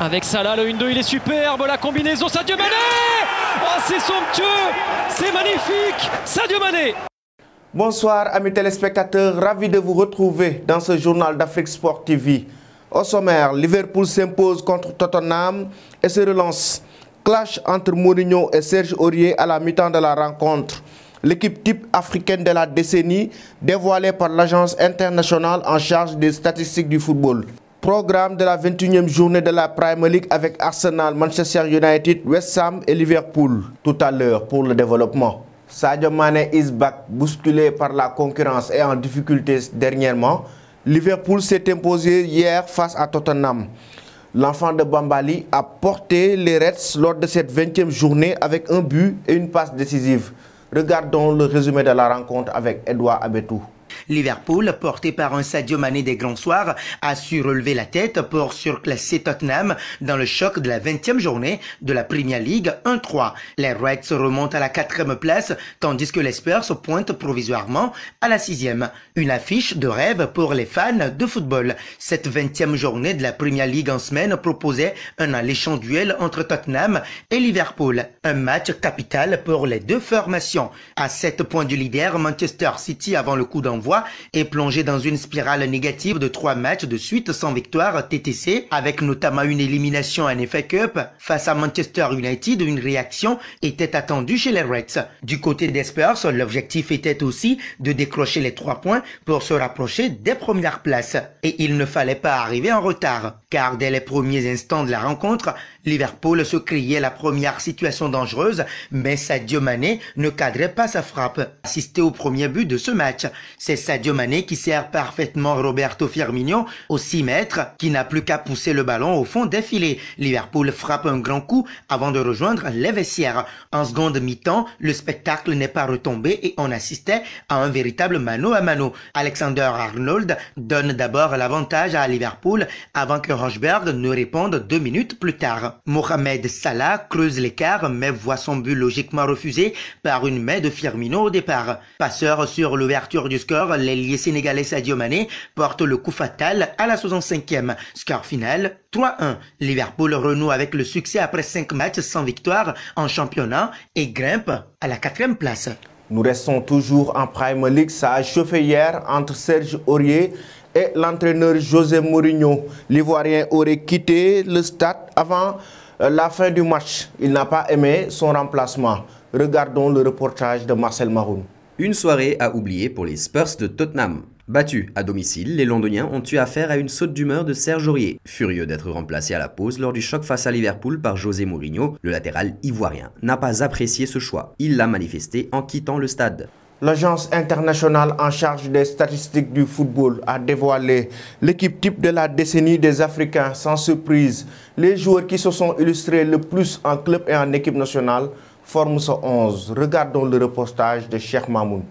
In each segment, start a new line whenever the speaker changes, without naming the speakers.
Avec là, le 1-2, il est superbe. La combinaison, Sadio Mané Oh, c'est somptueux C'est magnifique Sadio Mané
Bonsoir, amis téléspectateurs. Ravi de vous retrouver dans ce journal d'Afrique Sport TV. Au sommaire, Liverpool s'impose contre Tottenham et se relance. Clash entre Mourinho et Serge Aurier à la mi-temps de la rencontre. L'équipe type africaine de la décennie, dévoilée par l'agence internationale en charge des statistiques du football. Programme de la 21e journée de la Premier League avec Arsenal, Manchester United, West Ham et Liverpool. Tout à l'heure pour le développement. Sadio Mane is back, bousculé par la concurrence et en difficulté dernièrement. Liverpool s'est imposé hier face à Tottenham. L'enfant de Bambali a porté les Reds lors de cette 20e journée avec un but et une passe décisive. Regardons le résumé de
la rencontre avec Edouard Abetou. Liverpool, porté par un Sadio Mané des grands soirs, a su relever la tête pour surclasser Tottenham dans le choc de la 20e journée de la Premier League 1-3. Les Reds remontent à la 4 place, tandis que les Spurs pointent provisoirement à la 6e. Une affiche de rêve pour les fans de football. Cette 20e journée de la Premier League en semaine proposait un alléchant duel entre Tottenham et Liverpool. Un match capital pour les deux formations. À 7 points du leader, Manchester City avant le coup d'envoi voie et plongé dans une spirale négative de trois matchs de suite sans victoire TTC, avec notamment une élimination en FA Cup face à Manchester United. Une réaction était attendue chez les Reds. Du côté des Spurs, l'objectif était aussi de décrocher les trois points pour se rapprocher des premières places. Et il ne fallait pas arriver en retard, car dès les premiers instants de la rencontre, Liverpool se criait la première situation dangereuse, mais Sadio Mané ne cadrait pas sa frappe. Assisté au premier but de ce match, c'est Sadio Mané qui sert parfaitement Roberto Firmino au 6 mètres qui n'a plus qu'à pousser le ballon au fond des filets. Liverpool frappe un grand coup avant de rejoindre les vestiaires. En seconde mi-temps, le spectacle n'est pas retombé et on assistait à un véritable mano à mano. Alexander Arnold donne d'abord l'avantage à Liverpool avant que Rochberg ne réponde deux minutes plus tard. Mohamed Salah creuse l'écart mais voit son but logiquement refusé par une main de Firmino au départ. Passeur sur l'ouverture du score l'ailier sénégalais Sadio Mané porte le coup fatal à la 65e. Score final 3-1. Liverpool renoue avec le succès après 5 matchs sans victoire en championnat et grimpe à la 4e place. Nous restons toujours en Prime League. Ça a chauffé hier entre
Serge Aurier et l'entraîneur José Mourinho. L'Ivoirien aurait quitté le stade avant euh, la fin du match. Il n'a pas aimé son remplacement.
Regardons le reportage de Marcel Maroun. Une soirée à oublier pour les Spurs de Tottenham. Battus à domicile, les Londoniens ont eu affaire à une saute d'humeur de Serge Aurier, furieux d'être remplacé à la pause lors du choc face à Liverpool par José Mourinho. Le latéral ivoirien n'a pas apprécié ce choix. Il l'a manifesté en quittant le stade.
L'agence internationale en charge des statistiques du football a dévoilé l'équipe type de la décennie des Africains sans surprise. Les joueurs qui se sont illustrés le plus en club et en équipe nationale Forme 11,
regardons le reportage de Cheikh Mamoun.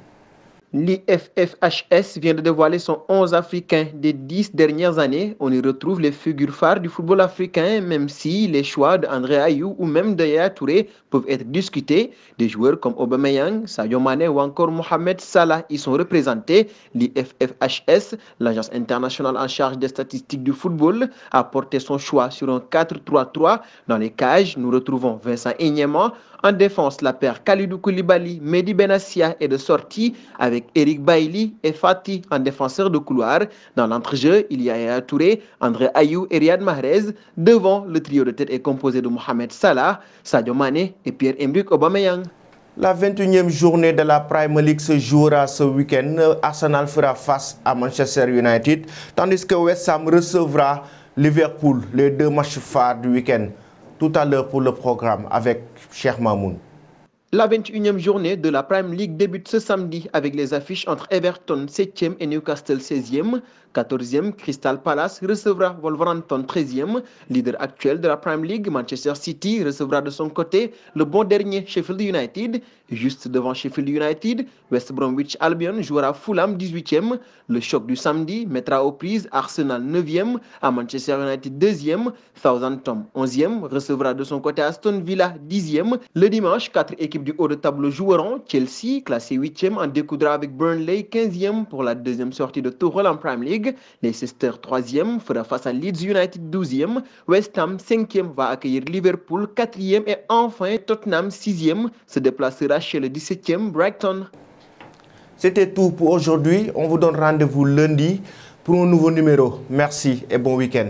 L'IFFHS vient de dévoiler son 11 africain des 10 dernières années. On y retrouve les figures phares du football africain, même si les choix d'André Ayou ou même de Yaya Touré peuvent être discutés. Des joueurs comme Aubameyang, Sadio Mané ou encore Mohamed Salah y sont représentés. L'IFFHS, l'agence internationale en charge des statistiques du football, a porté son choix sur un 4-3-3. Dans les cages, nous retrouvons Vincent Ignéman. En défense, la paire Kalidou Koulibaly, Mehdi Benassia est de sortie avec avec Eric Bailly et Fatih en défenseur de couloir. Dans l'entrejeu, il y a Yaya Touré, André Ayou et Riyad Mahrez. Devant, le trio de tête est composé de Mohamed Salah, Sadio Mane et Pierre-Emerick Aubameyang.
La 21e journée de la Premier League se jouera ce week-end. Arsenal fera face à Manchester United, tandis que West Ham recevra Liverpool, les deux matchs
phares du week-end.
Tout à l'heure pour le programme avec Cher Mamoun.
La 21e journée de la Prime League débute ce samedi avec les affiches entre Everton 7e et Newcastle 16e. 14e, Crystal Palace recevra Wolverhampton 13e. Leader actuel de la Prime League, Manchester City recevra de son côté le bon dernier Sheffield United. Juste devant Sheffield United, West Bromwich Albion jouera Fulham 18e. Le choc du samedi mettra aux prises Arsenal 9e, à Manchester United 2e, Southampton 11e recevra de son côté Aston Villa 10e. Le dimanche, 4 équipes du haut de tableau joueront Chelsea, classé 8e, en découdra avec Burnley, 15e pour la deuxième sortie de Tour en Prime League. Leicester, 3e, fera face à Leeds United, 12e. West Ham, 5e, va accueillir Liverpool, 4e. Et enfin, Tottenham, 6e, se déplacera chez le 17e Brighton.
C'était tout pour aujourd'hui. On vous donne rendez-vous lundi pour un nouveau numéro. Merci et bon week-end.